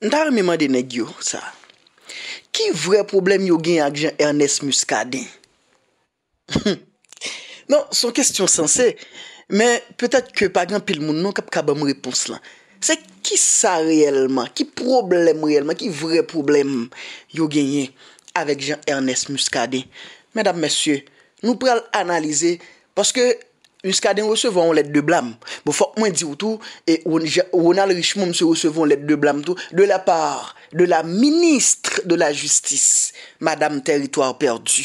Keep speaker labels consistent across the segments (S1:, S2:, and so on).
S1: Nta reme mwen dene gyo sa. Ki vre problem yo genye ak jan Ernest Muscadet? Non, son kestyon san se, men petat ke pa gen pil moun nou kap kabam repons lan. Se ki sa reyelman, ki problem reyelman, ki vre problem yo genye avèk jan Ernest Muscadet? Mèdame, mèsyè, nou pral analize paske Un skaden recevon ou let de blam. Bo fok mwen di ou tou, e wonal richmoun se recevon ou let de blam tou, de la par de la Ministre de la Justice, Madame Territoire Perdu.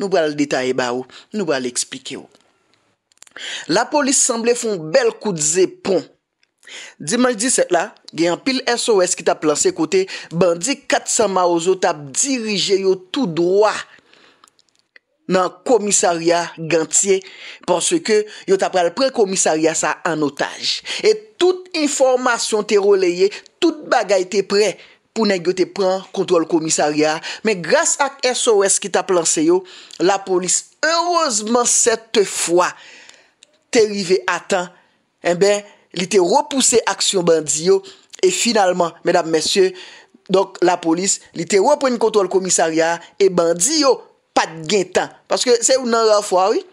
S1: Nou bal detaye ba ou, nou bal eksplike ou. La polis semble fon bel kout zepon. Dimanj di set la, gen pil SOS ki tap lanse kote, bandi 400 ma ou zo tap dirije yo tout droa. nan komisariya gantye, pwanswe ke yo tap pral pre komisariya sa anotaj. Et tout informasyon te roleye, tout bagay te pre, pou nan yo te pran kontrol komisariya. Men grase ak SOS ki tap lanse yo, la polis, erozman sete fwa, te rive atan, en eh ben, li te repouse aksyon bandi yo, e finalman, menab mesye, donk la polis, li te reprene kontrol komisariya, e bandi yo, Pat gen tan. Paske se ou nan rafwa ou,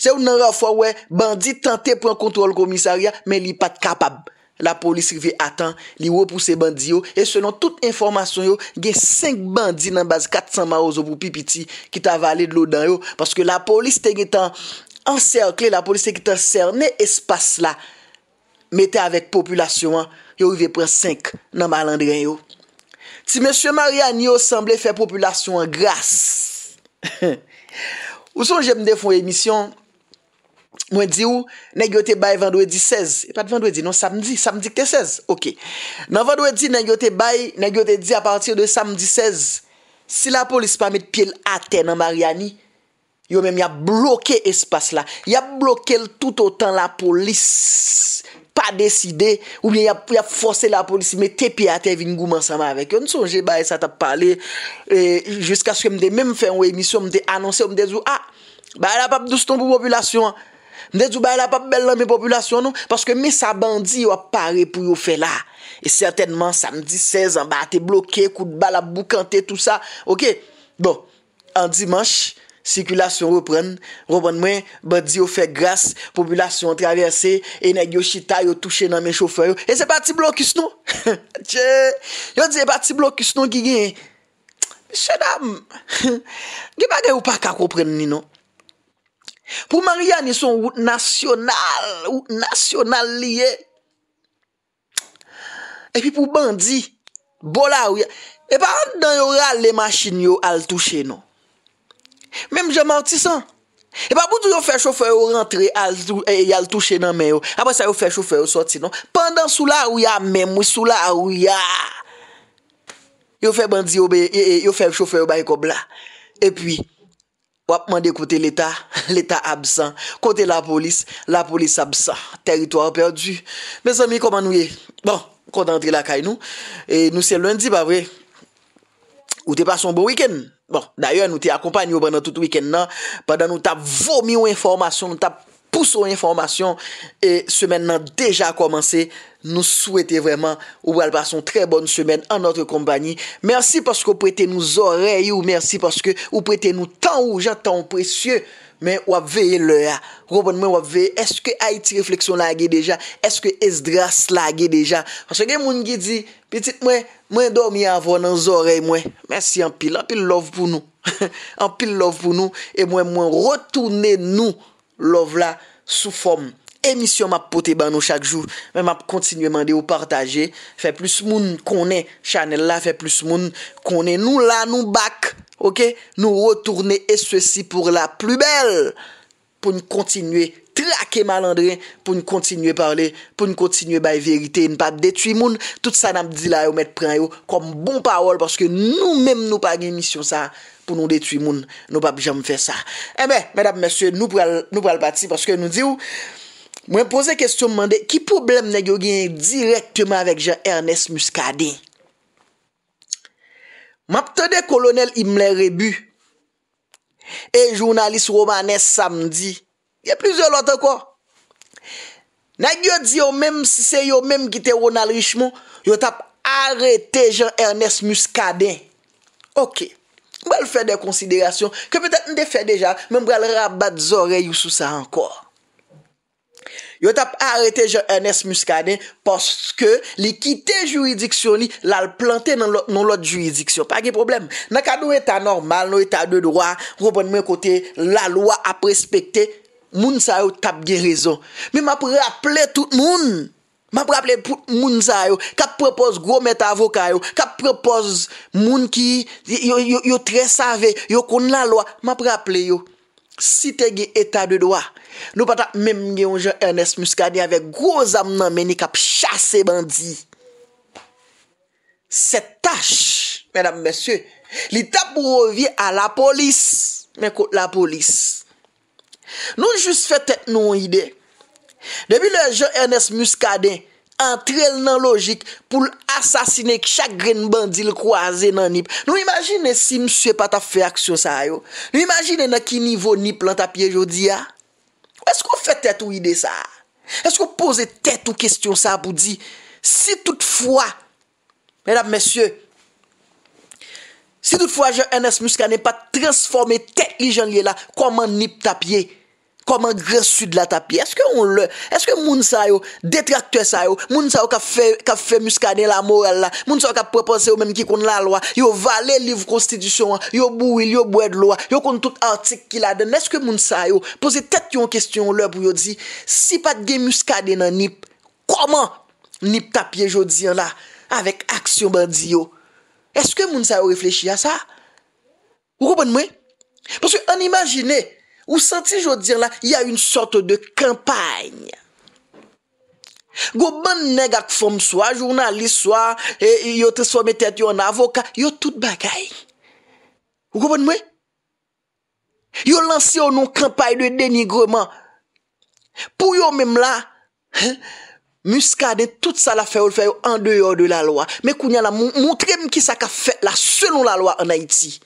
S1: se ou nan rafwa ou, bandi tante pran kontrol komisaria, men li pat kapab. La polis li ve atan, li wopouse bandi yo, e selon tout informasyon yo, gen 5 bandi nan baz 400 maroz obou pipiti, ki ta avale de lo dan yo, paske la polis te gen tan encerkle, la polis te gen tan cerne espas la, mette avek populasyon, yo ve pran 5 nan malandren yo. Si M. Mariani yo semblè fè populasyon grâs... Ou son jè mdè foun emisyon... Mwen di ou... Nè gyo te bay vendwè di 16... E pat vendwè di, nan samdi... Samdi kè 16... Ok... Nan vendwè di, nè gyo te bay... Nè gyo te di apartir de samdi 16... Si la polis pa met pil atè nan Mariani... Yo mèm ya bloke espas la... Ya bloke l tout otan la polis... Ou li ap fose la polisi, me te piate vin gouman sama avek. Yon souje baye sa ta pale, Juskas ke mde mèm fè ou emisyon, mde anonsè, mde zou, A, ah, baye la pap douston pou populasyon, Mde zou baye la pap bel nan mè populasyon nou, Paske mè sa bandi yo ap pare pou yo fè la. E certainman, samdi 16 an, baye te bloke, koute bala, boukante, tout sa. Ok, bon, an dimansh, Sikilasyon repren, roban mwen, badi yo fe grase, populasyon traverse, ene gyo shita yo touche nan men choufer yo, e se pati blokis nou, tche, yo di e pati blokis nou ki gen, misè dam, ge bagay ou pakak repren ni nou, pou maria ni son wout nasyonal, wout nasyonal liye, epi pou bandi, bola ou, e pa an dan yo ral le masynyo al touche nou, Mem jaman ti san E pa boutou yo fè choufer yo rentre E yal e, touche nan men yo Apo sa yo fè choufer yo sorti non Pendan sou la ou ya mem Yo fè bandi yo be e, e, Yo fè choufer yo bayi kob la E pi Wap mande kote l'Etat L'Etat absan Kote la polis La polis absan Teritouan perdi Mes ami koman nou ye Bon konta rentre la kay nou E nou se lundi pa vre Ou te pason bon wikend Bon, d'ayon, nou te akompany ou brendan tout wikend nan, brendan nou ta vomi ou informasyon, nou ta pousse ou informasyon, e semen nan deja a komanse, nou souwete vreman, ou wale bason tre bonn semen an notre kompany. Mersi paske ou prete nou zorey ou, mersi paske ou prete nou tan ou, jan tan ou presyeu, Mwen wap veye lè ya. Roubon mwen wap veye, eske Haiti Reflexion la ge deja? Eske Esdras la ge deja? Anche gen moun ge di, petit mwen, mwen do mi avon nan zorey mwen. Mwen si anpil, anpil love pou nou. Anpil love pou nou, e mwen mwen rotounen nou love la sou form. Emisyon mwen pote ban nou chak jou. Mwen mwen kontinuè mwen de ou partaje. Fè plus moun konen chanel la, fè plus moun konen nou la, nou bak moun. Ok, nou wotourne eswesi pou la plu bel, pou nou kontinue trake malandre, pou nou kontinue parle, pou nou kontinue bay verite, nou pap detu imoun, tout sa nam di la yo met pran yo, kom bon pawol, paske nou menm nou pag emisyon sa, pou nou detu imoun, nou pap jam fe sa. E eh men, men ap mesye, nou pral pati, paske nou di ou, mwen pose kestyon mwande, ki problem negyo gen direktman avek Jean-Ernest Muscadet? Mapte de kolonel imle rebu. E jounalist romanes samdi. Ye plizye lote ko. Nagyo di yo mèm si se yo mèm gite Ronald Richemont, yo tap arete Jean-Ernest Muscadet. Ok, wèl fè de konsidèrasyon. Kèpè tèt ndè fè dèjè, mèm wèl rabat zorey ou sou sa ankor. Yo tap arete Jean-Ernest Muscadet poske li kite juridiksyon li lal plante nan lot juridiksyon. Pa ge problem. Naka nou etan normal, nou etan de droit, wopon mwen kote la lwa ap respekte, moun sa yo tap ge rezon. Mi map reaple tout moun. Map reaple moun sa yo. Kap propose gros metavoka yo. Kap propose moun ki yo tre save. Yo kon la lwa. Map reaple yo. Si te ge etat de doa Nou patat mem gen yon je Ernest Muscadet Avek gwo zam nan meni kap chase bandi Se tach Lita pou ouvi a la polis Menkote la polis Nou jous fete nou ide Debi le je Ernest Muscadet entrel nan logik pou l'assasine k chagren bandil kwa azen nan nip. Nou imagine si msye pa ta fe aksyon sa yo. Nou imagine nan ki nivou nip lan ta pie jodi ya. Eskou fè tèt ou ide sa? Eskou pose tèt ou kestyon sa pou di? Si toutfwa, mèdap mèsyè, si toutfwa je NS Muska ne pa transforme tèt li jan li la, koman nip ta pie? comment grand sud la tapie est-ce que on le est-ce que moun sa yo détracteur sa yo moun sa yo ka fait ka la morale la moun sa yo ka proposer même qui connaît la loi yo valer livre constitution yo bouille, yo bois de loi yo connaît tout article qui la donne est-ce que moun sa yo poser tête yon question leur pour yo dire si pas de muscader dans nip comment nip tapie jodi là avec action bandi yo est-ce que moun sa yo réfléchit à ça vous comprenez parce que on imagine Ou senti jo diyan la, ya yon sort de kampany. Go bon neg ak fom swa, jounan lis swa, e, e, yo te swa me tet, yo an avoka, yo tout bagay. Ou go bon mwen? Yo lansi yo nou kampany de denigreman. Pou yo menm la, muskade tout sa la feyo, feyo an deyo de la loa. Me kou nyan la, moun tre mki sa ka feyo la, selon la loa an Haiti.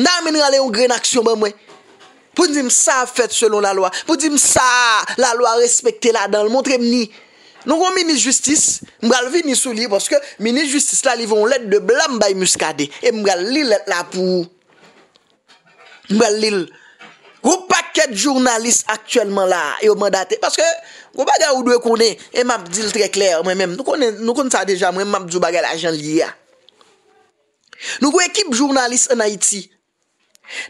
S1: Nan men nga le yon gren aksyon ben mwen. Pou di msa fèt selon la lwa. Pou di msa la lwa respekte la dan. Mwontre mni. Nou kon Minist Justice. Mbral vini sou li. Poske Minist Justice la li von let de blan bay muskade. E mbral li let la pou. Mbral li. Gou paket jurnalist aktuelman la. E o mandate. Poske gou baga ou dwe konen. E map dil tre kler mwen men. Nou konen sa deja mwen map djou baga la jan li ya. Nou kon ekip jurnalist en Haiti.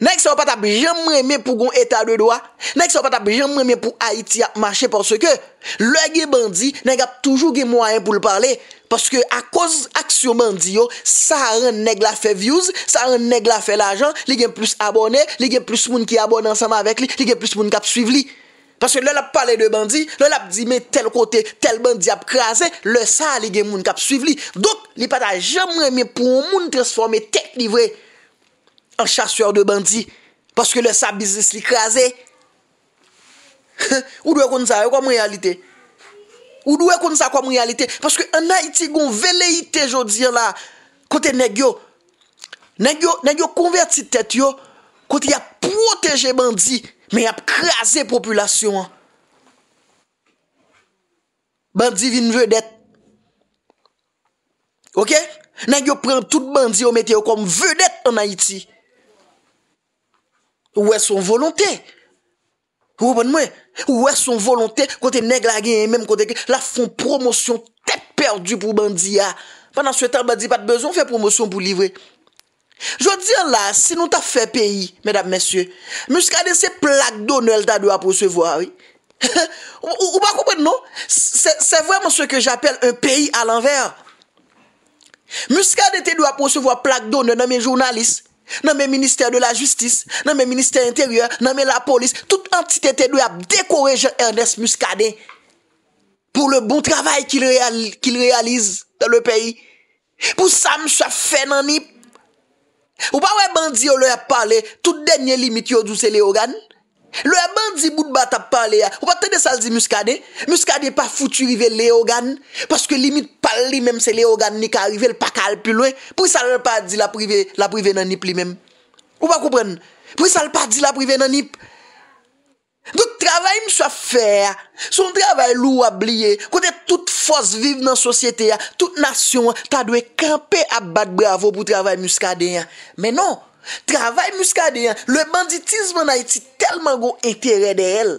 S1: Nèk se ou pat ap jem mè mè pou goun eta dwe doa, nèk se ou pat ap jem mè mè pou Haiti ap mache, porske lè gè bandi, nèk ap toujou gè mouayen pou l'parle, porske a kòz aksyon bandi yo, sa rèn nèk la fè views, sa rèn nèk la fè l'ajan, lè gen plus abonè, lè gen plus moun ki abon ansam avèk li, lè gen plus moun kap suiv li. Porske lè ap pale de bandi, lè ap di mè tel kote, tel bandi ap krasè, lè sa rèn gen moun kap suiv li. Dok, lè pat ap jem mè mè pou moun transforme tek livre chasseur de de parce que le sa business li Ou doit comme ça comme kom Ou Ou comme ça comme réalité parce que en Haïti gon veleite jodi la, kote negyo, yo. negyo yo tet yo, kote a protégé bandi, mais y crasé population. population. Bandi vin vedette Ok? Nèg yo tout bandi yo mette comme vedette en Haïti. Où est son volonté? Où est son volonté? Côté nègre la même côté la font promotion tête perdue pour Bandia. Ah. Pendant ce temps, n'a pas de besoin, faire promotion pour livrer. Je dis là, si nous t'a fait pays, mesdames, messieurs, muscade ces plaques d'honneur tu doit recevoir, oui. ou, pas non? C'est vraiment ce que j'appelle un pays à l'envers. tu te doit recevoir plaque d'honneur dans mes journalistes. nan men minister de la justis nan men minister interior nan men la polis tout entite te do ap dekoreje Ernest Muscadet pou le bon travay ki l realize pou sa m sou a fe nanip ou pa we bandi ou le ap pale tout denye limit yo douse le organ Le bandit bout de bat ap pale ou pas tende le di muskade, muskade pas foutu rive le Parce que limite pas li même C'est le organ ni ka le pas cal plus loin. Pour ça le dit la prive, la prive nan nip li même. Ou comprenne? Pour ça le pas dit la prive nan nip. travail travay mswa faire son travail lou wab liye, kote tout force vive dans société, toute nation, ta doué camper à bat bravo pour travail muskade Mais non Travay muskadeyan, le banditism an Haiti Telman gwo entere de el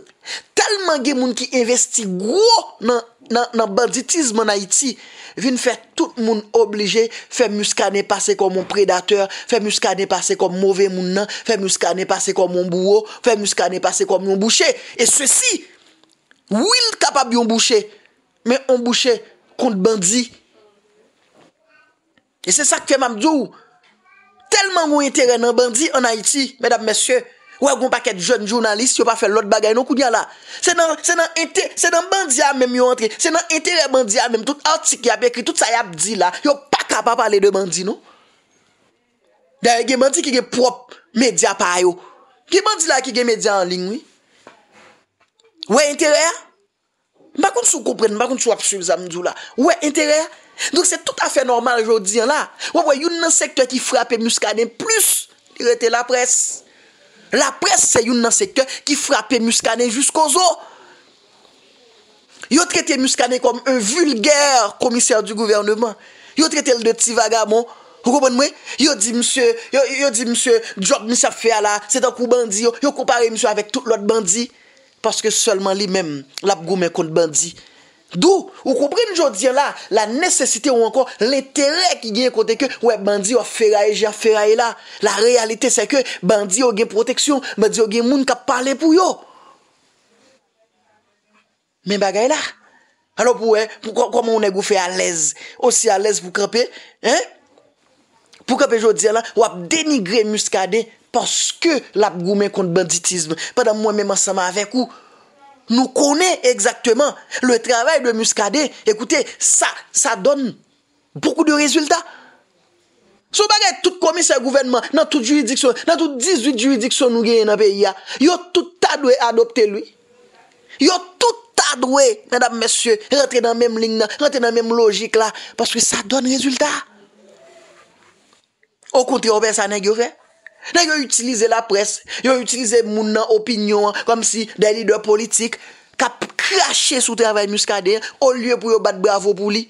S1: Telman gen moun ki investi gwo nan banditism an Haiti Vin fè tout moun oblige Fè muskadey pase kom moun predateur Fè muskadey pase kom mouve moun nan Fè muskadey pase kom moun bouo Fè muskadey pase kom moun bouché E sèsi, wil kapab yon bouché Men yon bouché kont bandi E sè sa k fè mamdou ou Telman mwen interè nan bandi an Haiti, mèdap mèsyè, wè goun pa ket joun jounalist, yon pa fè lòt bagay nou koun yon la. Se nan bandi an mèm yon antre, se nan interè bandi an mèm, tout artik yap ekri, tout sa yap di la, yon pa kapap pale de bandi nou. Dè yon gen bandi ki gen prop media pa yo. Gen bandi la ki gen media an lingwi. Wè interè? Mpa kon sou koupren, mpa kon sou apsuib zamdou la. Wè interè? Donc c'est tout à fait normal aujourd'hui là. Vous il y a un secteur qui frappe Muscadet plus, il était la presse. La presse, c'est un secteur qui frappe Muscadet jusqu'aux os. Ils ont traité Muscadet comme un vulgaire commissaire du gouvernement. Ils ont traité le de petit vagabond. Vous comprenez Ils ont dit, monsieur, ils ont dit, monsieur, job, ça fait là, c'est un coup bandit. Ils ont comparé, monsieur, avec tout l'autre bandit. Parce que seulement lui-même, l'a gourmet contre bandit. Dou, ou koupri nou jodi ya la, oh, la nesesite oh, oh, ou ankon, leterè ki genye kote ke, wè, bandi ou aferaye, jè aferaye la. La realite se ke, bandi ou gen proteksyon, bandi ou gen moun kap pale pou yo. Men bagay la. Anon pou wè, pou kwa moun e goufe a lez, osi a lez pou kope, pou kope jodi ya la, wap denigre muskade, paske lap goumen kont banditisme. Padam mwen men masama avek ou, nous connaissons exactement le travail de Muscadet. Écoutez, ça, ça donne beaucoup de résultats. vous avez tout commissaire gouvernement, dans toute juridiction, dans les 18 juridictions nous avons dans le pays, yo tout à doué adopter lui. Yo tout a doué, mesdames, messieurs, rentrer dans la même ligne, rentrer dans la même logique là, parce que ça donne résultat. Au contraire, ça fait. Nan yo utilize la pres Yo utilize moun nan opinyon Kom si de lider politik Ka krashe sou travay muskade O liye pou yo bat bravo pou li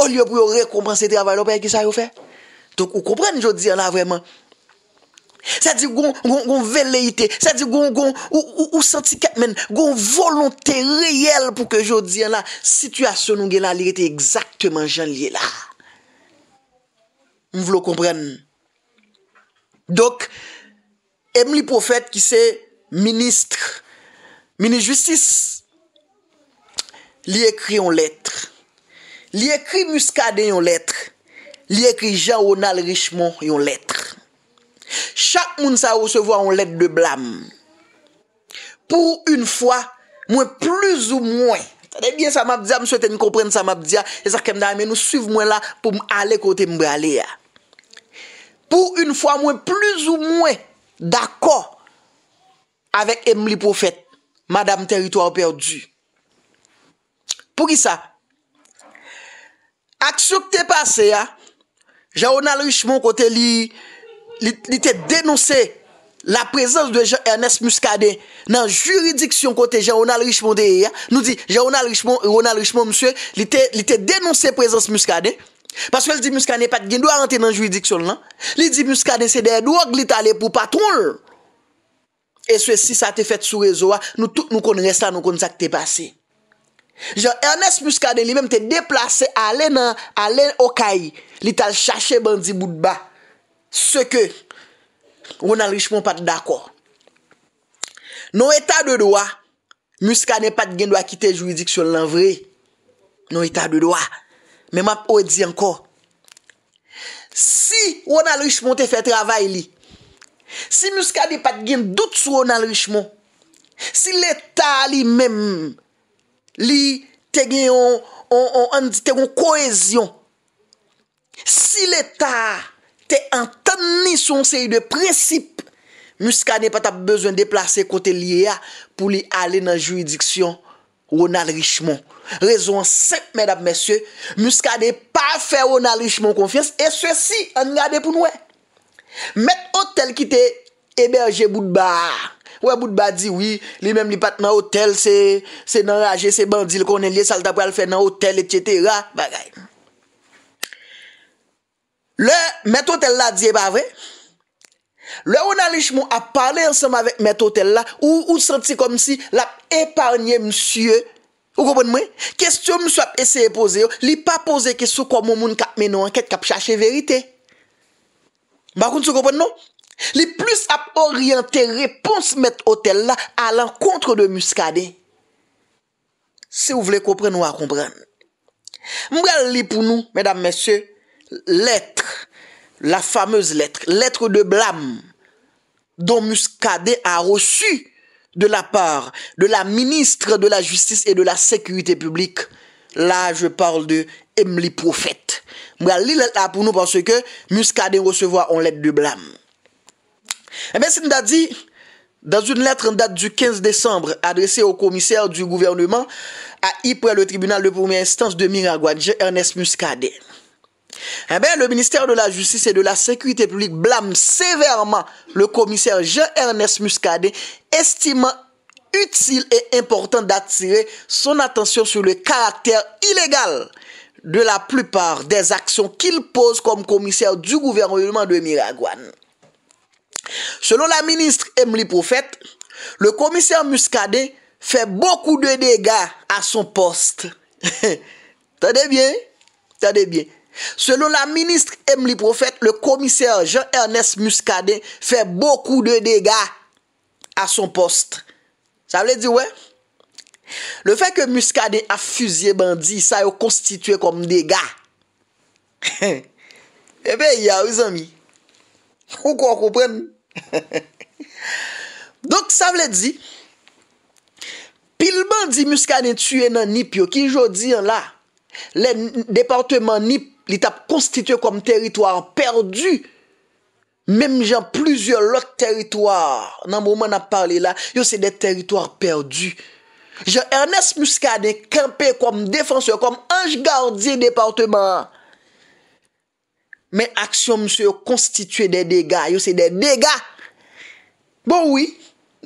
S1: O liye pou yo rekompanse travay Lopèk ki sa yo fe Touk ou kompren jodi an la vreman Sa di goun veleite Sa di goun ou santi katmen Goun volonté reyel Pou ke jodi an la Sityasyon nou gen la liye te ekzaktèman jan liye la Mvlo kompren Mvlo kompren Dok, M. Li Profet ki se Ministre, Ministre Justice, li ekri yon letre. Li ekri Muska den yon letre. Li ekri Jean-Ronal Richemont yon letre. Chak moun sa ou se vwa yon letre de blam. Pour yon fwa, mwen plus ou mwen. Tade bien sa mabdia, mwen souwete yon kompren sa mabdia. Yon sa kem da ame nou suiv mwen la pou m ale kote mbe ale ya. pour une fois moins plus ou moins d'accord avec Emily Prophète, Madame Territoire Perdu. Pour qui ça? Action que t'est passé, hein? Jean-Ronald Richemont, côté lit il était dénoncé la présence de Jean Ernest Muscadet dans juridiction côté Jean-Ronald Richemont, hein? nous dit, Jean-Ronald Richemont, Ronald Richemont, monsieur, il était dénoncé présence Muscadet. Paswèl di muskade pat gen do a ante nan juidiksyon lan, li di muskade se derdou ak li talepou patroun. E sou e si sa te fet sou rezo wa, nou tout nou kon resla nou kon sak te pase. Jan Ernest muskade li menm te deplase ale nan, ale okayi, li tal chache bandi bout ba. Se ke, wou nan richmon pat dako. Non eta de do a, muskade pat gen do a kite juidiksyon lan vre, non eta de do a. Men map ou e di anko, si wonal richmon te fe travay li, si muska di pat gen dout sou wonal richmon, si leta li men, li te gen yon koezyon, si leta te an tan ni son se yon de prensip, muska di pat ap bezwen de plase kote li ya, pou li ale nan juridiksyon wonal richmon. Rezon sep mèdap mèsyè Mouska de pa fè ou nan lèchmon konfiyans E sèsi an gade pou nouè Mèd hotel ki te Eberge Boudba Ouè Boudba di wè Li mèm li pat nan hotel Se nan raje se bandil konen liye salta pou al fè nan hotel Etc Le mèd hotel la di e pa vè Le ou nan lèchmon A parle ensemble avec mèd hotel la Ou ou sè ti kom si La eparnie msye Ou kompon mwen, kestyon mwen sou ap eseye pose yo, li pa pose kesou kon moun moun kap menon anket kap chache verite. Bakoun sou kompon nou, li plus ap oryente repons met otel la alan kontre de muskade. Se ou vle kompren ou a kompren. Mwen li pou nou, mwen dam mesye, letre, la fameuse letre, letre de blam don muskade a resu mwen. de la part de la ministre de la Justice et de la Sécurité publique. Là, je parle de Emily Prophète. Je là pour nous parce que Muscadet recevoir une lettre de blâme. Eh bien, c'est dit, dans une lettre en date du 15 décembre adressée au commissaire du gouvernement à Ypres, le tribunal de première instance de Miraguadje, Ernest Muscadet. Eh bien, le ministère de la Justice et de la Sécurité publique blâme sévèrement le commissaire Jean-Ernest Muscadet, estimant utile et important d'attirer son attention sur le caractère illégal de la plupart des actions qu'il pose comme commissaire du gouvernement de Miragouane. Selon la ministre Emily Prophète, le commissaire Muscadet fait beaucoup de dégâts à son poste. Tenez bien, des bien. Selon la Ministre Emly Profet, le komisèr Jean-Ernest Muscadet fè beaucoup de dégâ a son post. Sa vle di wè? Le fè ke Muscadet a fuzye bandi, sa yo konstituye kom dégâ. Ebe, eh ya wè zan mi? Ou kwa koupèn? Donk sa vle di, pil bandi Muscadet tue nan Nipyo, ki jo di an la, le departement Nip Li tap konstituye kom teritwar perdu. Mem jan plizye lot teritwar. Nan mouman ap parle la, yo se de teritwar perdu. Jan Ernest Muska de kempe kom defansyon, kom anj gardye departement. Men aksyon msye yo konstituye de dega. Yo se de dega. Bon oui,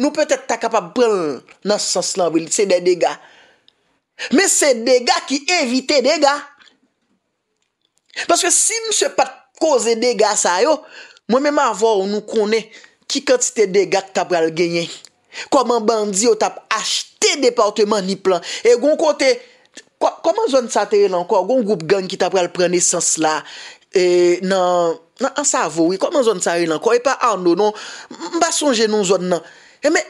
S1: nou petet takapap blan nan sas lan bil. Se de dega. Men se dega ki evite dega. Paske si mse pat koze dega sa yo, mwen mè mè avò ou nou kone ki kante ste dega ki tap pral genyen. Koman bandi ou tap achte departement ni plan. E goun kote, koman zon sa teye lanko, goun goup genye ki tap pral prene sens la, e, nan sa avò, koman zon sa teye lanko, e pa ando, non, mba sonje nou zon nan. E men,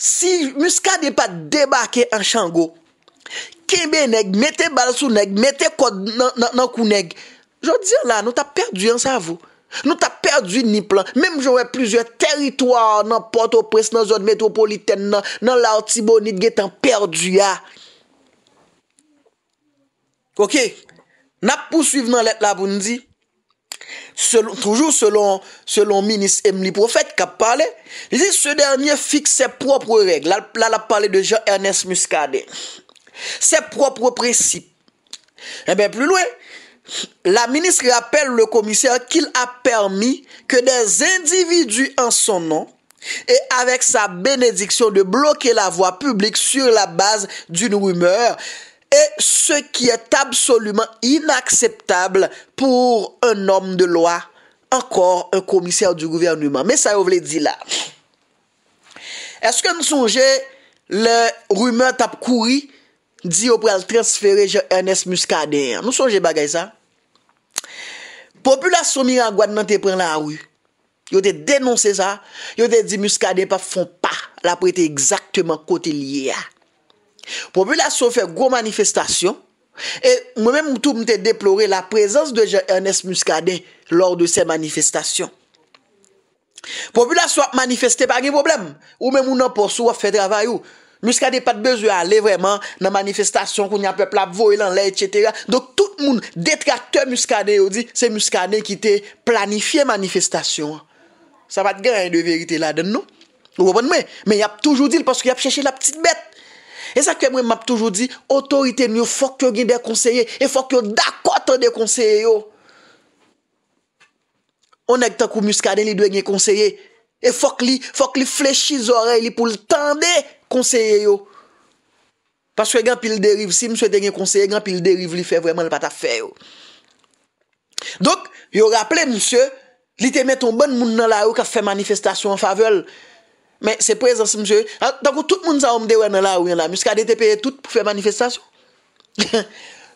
S1: si mse kade pat debake an chango, kembe mettez bal sous nèg, mettez quoi nan nan cou Je là, nous t'a perdu en cerveau. Nous t'a perdu ni plan. Même j'aurais plusieurs territoires dans Port-au-Prince, dans zone métropolitaine, dans, dans l'Artibonite, qui perdu Ok? N'a poursuivre dans lettre là pour nous dire. toujours selon, selon ministre Emily Prophète qui a parlé, il dit ce dernier fixe ses propres règles. Là, là, il a parlé de Jean-Ernest Muscadet. Ses propres principes. Et eh bien, plus loin, la ministre rappelle le commissaire qu'il a permis que des individus en son nom et avec sa bénédiction de bloquer la voie publique sur la base d'une rumeur et ce qui est absolument inacceptable pour un homme de loi, encore un commissaire du gouvernement. Mais ça, vous l'avez dit là. Est-ce que nous songez les rumeurs tape courir Di yo prel transfere Jean-Ernest Muscadet. Nou son je bagay sa? Populasyon mi rangouan nan te pren la wou. Yo te denonsen sa. Yo te di Muscadet pa fon pa la prete ekzaktman kote liye. Populasyon fe gro manifestasyon. E mwen mwen moutou mte deplore la prezans de Jean-Ernest Muscadet lor de se manifestasyon. Populasyon wap manifesté pa gen problem. Ou mwen moun anposo wap fe travay ou. Mouskade pa te bezwe ale vreman nan manifestasyon koun yon pepe la voy lan le, etc. Dok tout moun detrateur mouskade yo di, se mouskade ki te planifiye manifestasyon. Sa va te gre yon de verite non? la den nou. Ou wopon mwen, men yon ap toujou di, l poskou yon ap chèche la ptite bet. E sa kwen mwen map toujou di, otorite mwen yo fok yo gen de konseye, e fok yo dakot an de konseye yo. On ek tan kou mouskade li dwen gen konseye, e fok li fleshi zorey li pou l tende. konseye yo. Paswe gen pi l'deriv si, mswe te gen konseye gen pi l'deriv li fe vweman l pata fe yo. Dok, yo rapple mswe, li te meton bon moun nan la yo ka fe manifestasyon favel. Men, se prezans mswe, ah, tako tout moun zan omdewe nan la yo yon la, mswe ka detepeye tout pou fe manifestasyon.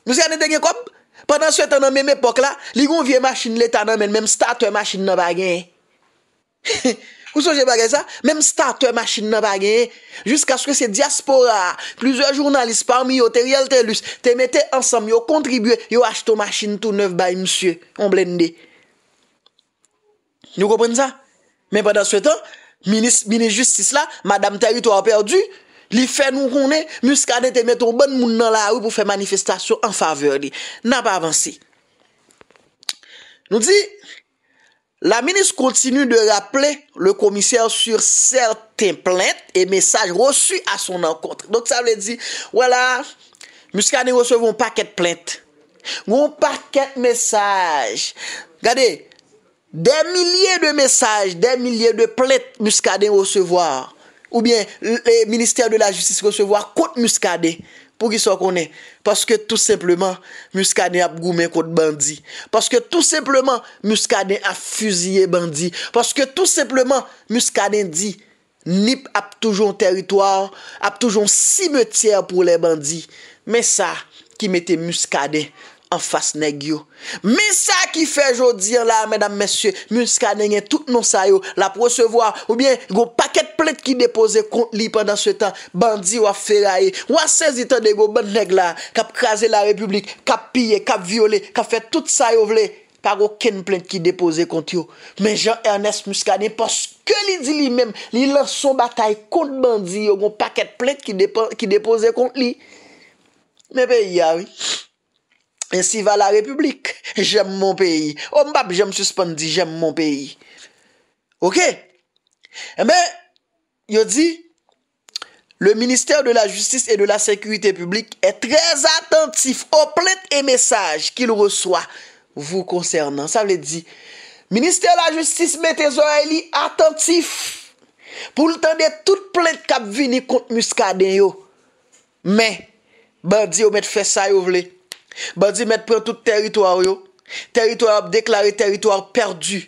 S1: Mswe ane te gen kom, pandan sou etan nan menm epok la, li gon vie masin letan nan men, menm startwe masin nan bagen. He he he. Oso je bagay sa? Mem starte machine nan bagay. Jusk aske se diaspora. Plouze jounalist parmi yo te riyal te lus. Te mette ansam yo kontribuye. Yo achete machine tou neuf bayi msye. On blende. Nou kopren sa? Men pendant sou etan, Minist justice la, Madame Terry tou ap perdu. Li fè nou kounè, mous kade te mette ou bon moun nan la ou pou fè manifestasyon an faveur di. Nan pa avansi. Nou di, La ministre continue de rappeler le commissaire sur certaines plaintes et messages reçus à son encontre. Donc ça veut dire, voilà, Muscadet recevons un paquet de plaintes. Un paquet de messages. Regardez, des milliers de messages, des milliers de plaintes Muscadet recevoir. Ou bien le ministère de la Justice recevoir contre Muscadet. Pou ki so konen? Paske tout sepleman, muskade ap goumen kote bandi. Paske tout sepleman, muskade ap fuziye bandi. Paske tout sepleman, muskade di, nip ap toujon teritoar, ap toujon simetier pou le bandi. Men sa, ki mette muskade, anfas neg yo. Me sa ki fe jo dir la, mèdam mèsyè, Mouskane nye, tout nou sayo, la pro se vwa, ou bien, go paket plèd ki depose kont li, pandan se tan, bandi wafera e, wasez itan de go, ban neg la, kap kaze la republik, kap pye, kap viole, kap fè tout sayo vle, pa go ken plèd ki depose kont yo. Men Jean-Ernest Mouskane, paske li di li mèm, li lan son batay kont bandi, yo go paket plèd ki depose kont li. Mèbe yaw. E si va la republik, jèm moun peyi. O oh, mbap, jèm süspan di jèm moun peyi. Ok? E eh men, yo di, le minister de la justice et de la sécurité publique e trez attentif o plèd et message ki l reçoit vous concernant. Sa vle di, minister la justice mette zon a li attentif pou l tande tout plèd kap vini kont muska den yo. Men, ben di, yo mette fè sa yo vle. Bandi met pren tout teritwar yo, teritwar ap deklare teritwar perdu,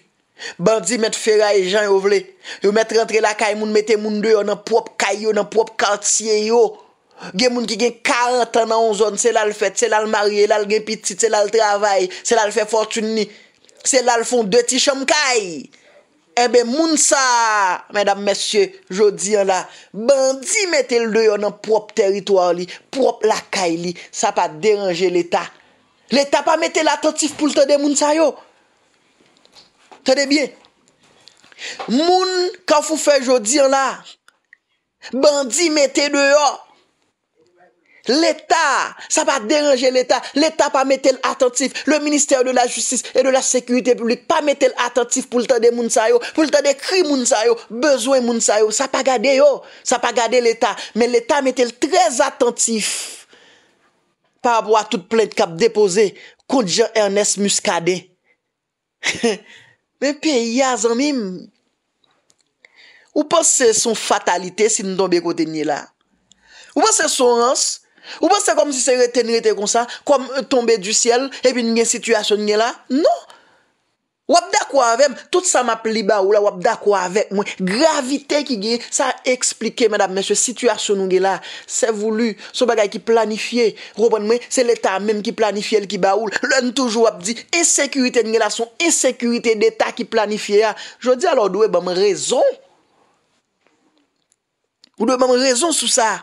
S1: bandi met fera e jan yo vle, yo met rentre la kay moun mette moun de yo nan prop kay yo, nan prop kantye yo, gen moun ki gen 40 an nan 11 an, se la l fete, se la l marye, se la l gen piti, se la l travay, se la l fè fortuni, se la l fon de ti chom kay. Ebe eh moun sa, mèdam mèche, jodi an la, bandi mette l deyon nan prop teritwa li, prop laka li, sa pa deranje l etat. L etat pa mette l atentif pou l te de moun sa yo. Te de byen. Moun, ka fou fè jodi an la, bandi mette l deyon. L'Etat, sa pa deranje l'Etat. L'Etat pa mette l'attentif. Le Ministère de la Justice et de la Sécurité Publique pa mette l'attentif pou l'tan de moun sa yo, pou l'tan de kri moun sa yo, bezwen moun sa yo. Sa pa gade yo, sa pa gade l'Etat. Men l'Etat mette l'trez attentif pa apwa tout plein de kap depose konti Jean-Ernest Muscadet. Men pe yazan mim. Ou pan se son fatalite, si nou donbe kote nye la. Ou pan se son ans, Ou pa se kom si se reten rete kon sa Kom tombe du siel E pi nge sitwasyon nge la Non Wap da kwa avem Toute sa map li ba ou la wap da kwa avem Gravite ki gen Sa eksplike mèdap mèche Sitwasyon nge la Se voulou So bagay ki planifiye Kropon mè Se l'état men ki planifiye l ki ba ou Lè n toujou wap di E sekurite nge la son E sekurite d'état ki planifiye ya Jou di alò dwe bèm rezon Ou dwe bèm rezon sou sa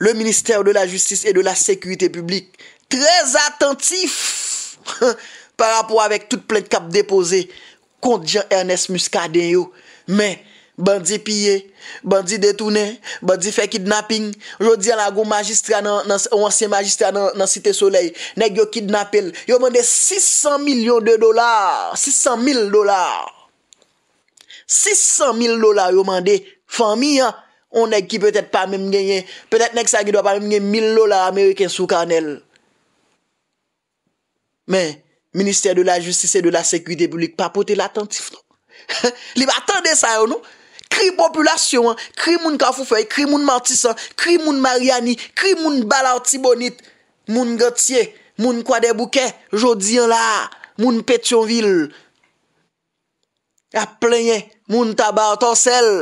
S1: Le Ministère de la Justice et de la Sécurité Publique. Très attentif par rapport avec toutes plaintes capes déposées contre Jean-Ernest Muscadet. Mais, bandit pillé, bandit détourné, bandit fait kidnapping. Je vous dis à l'ancien magistrat dans Cité-Soleil, n'est-il kidnappé? Il y a 600 millions de dollars. 600 000 dollars. 600 000 dollars. Il y a 600 millions de dollars. Onèk ki pè tèt pa mèm genyen, pè tèt nèk sa ki dò pa mèm genyen mil lò la Ameriken sou kanel. Mè, Ministère de la Justice et de la Sécurité Publique pa pote l'attentif nou. Li ba tènde sa yo nou. Kri populasyon, kri moun kafoufè, kri moun mantisan, kri moun mariani, kri moun balantibonit, moun gòtie, moun kwa debouke, jodi yon la, moun pètion vil. A plèye, moun taba an ton sel.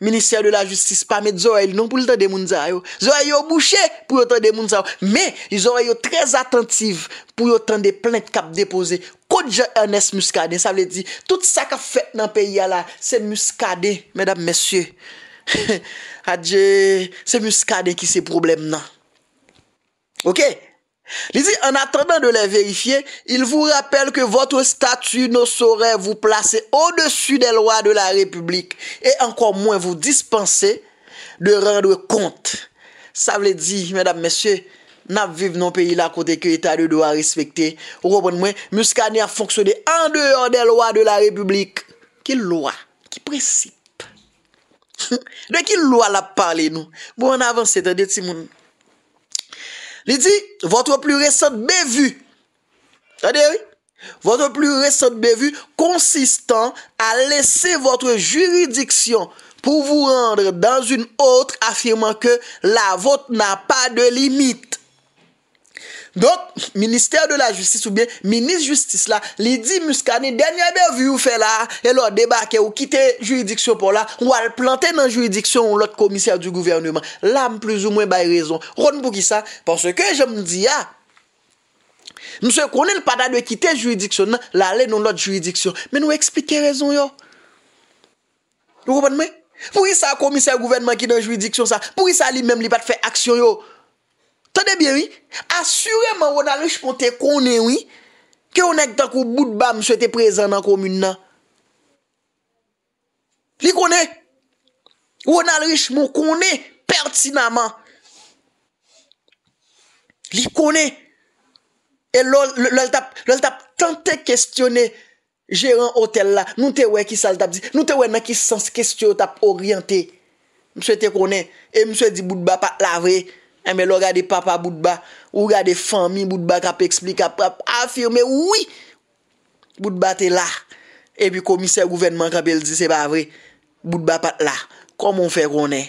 S1: Minisyèr de la justice pa mèd zo a yon non pou yon tende moun za yo. Zo a yon bouchè pou yon tende moun za yo. Mè, yon zo a yon trèz atentiv pou yon tende plènt kap depose. Ko dje Ernest Muscadè, sa vle di. Tout sa ka fèt nan peyi a la, se Muscadè, mèdap mèsyè. A dje, se Muscadè ki se problem nan. Ok? Lisez, en attendant de les vérifier, il vous rappelle que votre statut ne saurait vous placer au-dessus des lois de la République et encore moins vous dispenser de rendre compte. Ça veut dire, mesdames, messieurs, nous vivons dans pays là côté que l'État de droit respecté. Vous comprenez a fonctionné en dehors des lois de la République. Quelle loi Quel principe De quelle loi la parlez nous Bon, on avance, des monde. Il dit, votre plus récente bévue, attendez, oui, votre plus récente bévue consistant à laisser votre juridiction pour vous rendre dans une autre affirmant que la vôtre n'a pas de limite. Donk, minister de la justice ou bien, ministre justice la, li di muskane, denye ben vi ou fe la, e lo de bak e ou kite juridiksyon pou la, ou al plante nan juridiksyon ou lot komisyar du gouvernement. La m plouz ou mwen bay rezon. Roun pou ki sa, ponsen ah, ke jom di ya. Mse konen l padade ou kite juridiksyon nan, la le non lot juridiksyon. Men ou eksplike rezon yo. Lou kon mwen? Pou y sa komisyar gouvernement ki nan juridiksyon sa? Pou y sa li menm li pat fe aksyon yo? Tade bie wii, asureman Ronald Rich moun te konen wii, ke yon ek tak ou Boudba mswe te prezen nan komine nan. Li konen? Ronald Rich moun konen pertinaman. Li konen? E lol, lol tap, lol tap, tan te kestyone jèran hotel la, nou te wè ki sal tap di, nou te wè nan ki sens kestyon tap oryante. Mswe te konen, e mswe di Boudba pat la vreye. Eme eh, lo gade papa Boudba Ou gade fami Boudba kap eksplika Pap afirme wii Boudba te la E pi komiser gouvenman kap el di se ba vre Boudba pat la Komon fe rone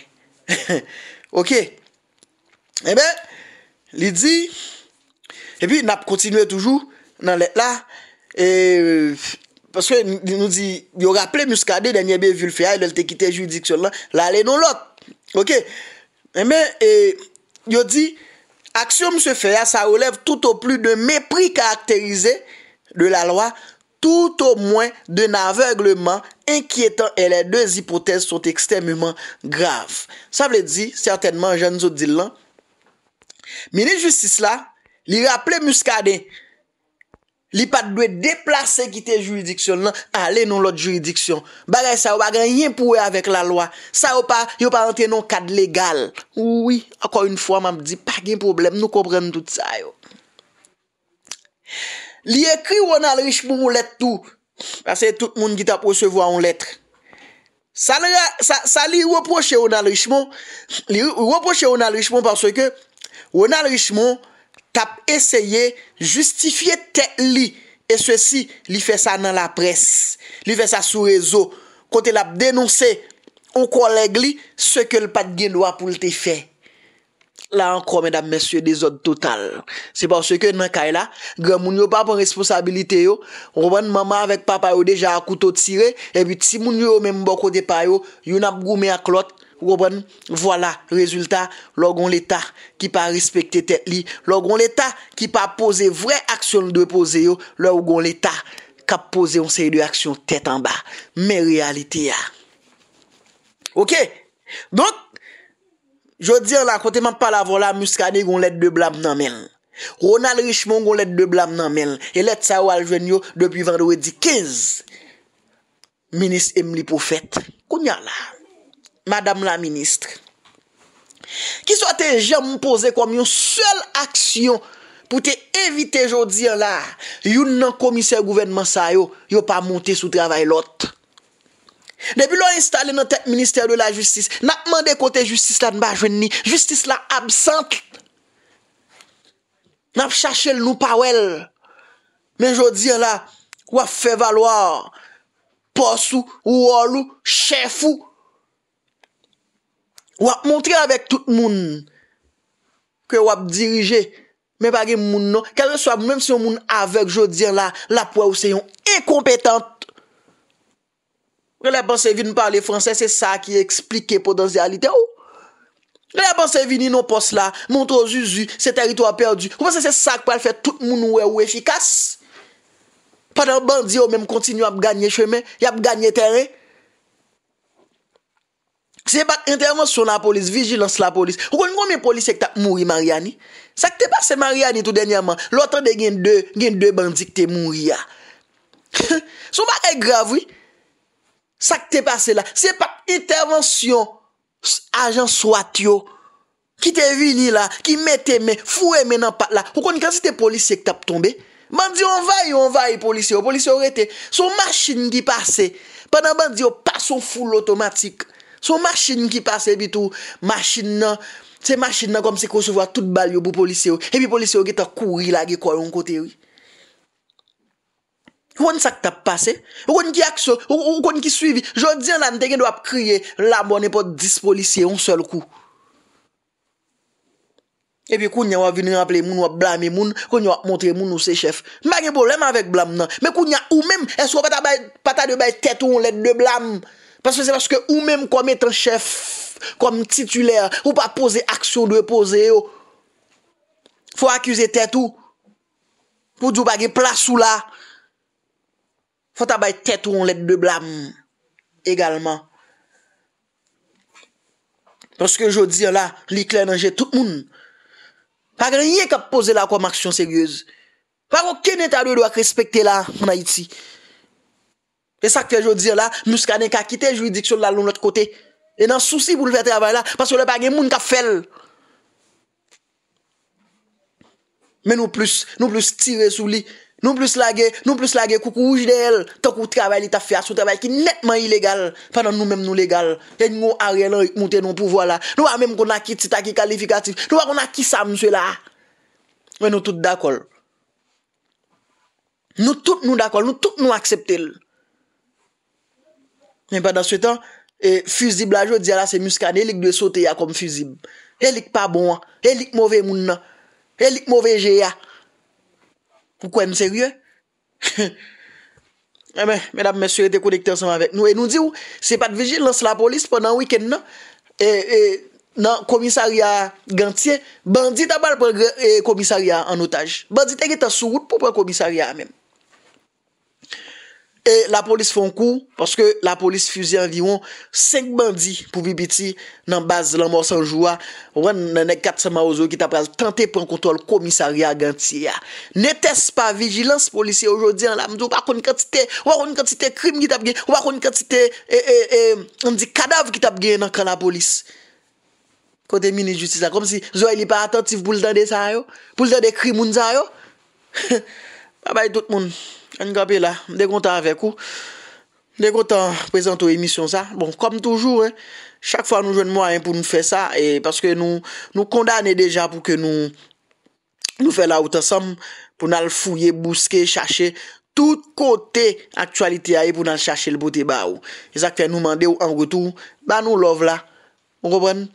S1: Ok Eme eh li di E pi nap kontinue toujou Nan let la Eee Paske nou di Yo rapple muskade denyebe vile feyay Del te kite judiksyon la La le non lop Ok Eme eh eee Yo di, aksyon M. Ferrer sa releve tout ou plus de mépris karakterize de la loi, tout ou moins de naveglement inquietant et les deux hypothèses sont extrêmement graves. Sa vle di, certainement, je ne zou dit l'an. Ministre justice la, li rappele Muscadet, Li pat dwe deplase gite juridiksyon lan, a ale non lot juridiksyon. Bagay sa yo bagan yin pouwe avèk la lwa. Sa yo pa, yo pa rente non kad legal. Ouwi, akor yon fwa mam di, pak yon problem, nou kompren tout sa yo. Li ekri Ronald Richemont ou let tou, ase tout moun ki ta prosevo a ou let. Sa li wopoche Ronald Richemont, li wopoche Ronald Richemont, wopoche Ronald Richemont, tap eseye justifiye te li, e sosi li fe sa nan la pres, li fe sa sou rezo, kote lap denonse, ou koleg li, se ke l pat genwa pou l te fe. La an kromed ap mesye de zot total. Se pan se ke nan kay la, gen moun yo pa pou responsabilite yo, ou ban mama vek papa yo deja akouto tire, e pi ti moun yo menm boko de payo, yon ap goume aklot, Ou gobon, vwala, rezultat, lor gon l'Etat ki pa respekte tet li. Lor gon l'Etat ki pa pose vwè aksyon dwe pose yo, lor gon l'Etat ka pose yon sey de aksyon tet an ba. Men realite ya. Ok, donk, jwot dir la, kote man pala vola muskani gon let de blab nan men. Ronald Richemont gon let de blab nan men. E let sa wal jwen yo depi vandou et di kez. Minis Emli Poufet, kounya la. Madame la ministre. Ki sou a te jem mou pose kom yon sel aksyon pou te evite jodi an la, yon nan komisè gouvernement sa yo, yo pa monte sou travay lot. Debi lò installe nan tek minister de la justice, nan mande kote justice la nba jwen ni, justice la absente. Nan chache l nou pa wel. Men jodi an la, wap fe valwa pos ou ou ou ou, chef ou ou ou. Wap montre avèk tout moun kè wap dirije mè pa gen moun nou. Kè lè swab mèm si yon moun avèk, jò dir la, la oh. pou wè ou seyon e kompetant. Kè lè panse vin nou par lè fransè, se sa ki eksplike pou dan zialite ou. Kè lè panse vin in nou pos la, moun trou zu zu, se terito wap perdu. Kè lè panse se sa kwa lè fè tout moun nou wè ou efikas. Panan bandi ou mèm kontinu ap ganyè chèmen, y ap ganyè terè. Se bak intervensyon la polis, vijilans la polis, ou koni kon mi polis ekta mouri Mariani? Sak te pase Mariani tout denyaman, loutan de gen 2 bandi ekte mouri ya. Sou bak e gravwi, sak te pase la, se bak intervensyon ajan Swatyo, ki te vini la, ki mette men, fwe men an pat la, ou koni kansi te polis ekta ap tombe, bandi yon vay yon vay polis yo, polis yo rete, sou machin di pase, panan bandi yo, pason ful otomatik, So machin ki pase bi tou, machin nan, se machin nan kom se kosevo a tout bal yo pou polisye ou, epi polisye ou ge ta kouri la ge kwa yon kote ou. Yon sakta pase, yon kon ki aksyo, yon kon ki suivi, jodze nan tenye do ap kriye, lambo ane po dis polisye yon sol kou. Epi kounye wap vinye wap le moun wap blame moun, kounye wap montre moun ou se chef. Mbake problem avek blame nan, me kounye ou mem, esko kata pata de bay tetoun let de blame. Paske se baske ou menm kon met an chef kon tituler, ou pa pose aksyon dewe pose yo. Oh. Fwa akuse tet ou, pou djou bagye plas ou la, fwa tabay tet ou on let de blam, egalman. Paske yo di la, li klen anje tout moun. Fwa genye kap pose la kon m aksyon segyoze. Fwa genye kenye ta dewe do ak respekte la m na iti. E sak fejo dir la, mous ka ne kakite juridiksyon la loun lot kote. E nan souci pou l fè travay la, pasou lè pa gen moun ka fèl. Men nou plus, nou plus tire sou li, nou plus lage, nou plus lage koukouj de el, tokou travay li ta fè as, sou travay ki netman ilegal, fè nan nou men nou legal. Yen nou arel mouten nou pouvo la. Nou wè mèm kon akit sita ki kalifikatif, nou wè kon akit sa mswe la. E nou tout dakol. Nou tout nou dakol, nou tout nou akseptel. Mwen pa dan sou tan, fuzib la bon, jo, eh diya la se muskane, elik dwe sote ya kom fuzib. Elik pa bon an, elik mouve moun an, elik mouve je ya. Kou kwen serye? Mwen ap mwen surete konekte ansan avèk nou, e nou di ou, se pat vijil lans la polis pwennan wikennan, nan komisariya gantye, bandi tabal pwennan komisariya an otaj. Bandi tabal pwennan komisariya an otaj. E la polis fon kou, paske la polis fuzi an viwon, 5 bandi pou bibiti, nan baz lan mò sanjouwa, wè nan ek 4 sama ozo ki tap raz, 30 pon kontrol komisari aganti ya. Netes pa vigilans polisi yojodi an la, mdou wakoun katite, wakoun katite krim ki tap gen, wakoun katite, e, e, e, mdi kadav ki tap gen nan kan la polis. Kote mini justice la, kom si zwa ili pa atantif pou l'dande sa yo, pou l'dande krim moun za yo, he, he, Ah, Babay tout moun. M dekontan avek ou. M dekontan prezent ou emisyon sa. Bon, kom toujou, eh. Chak fwa nou jwen mou ayen pou nou fe sa. E, paske nou, nou kondane deja pou ke nou nou fe la ou ta sam. Pou nan fouye, bouske, chache. Tout kote aktualite ayen pou nan chache l bote ba ou. E zak fwen nou mande ou an goutou. Ban nou love la. M koubwen.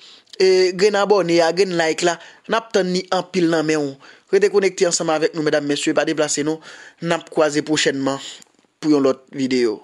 S1: E, gen abone ya, gen like la. Na pton ni an pil nan men ou. Restez ensemble avec nous, mesdames, messieurs. Pas déplacer nous. N'a croisé prochainement pour une autre vidéo.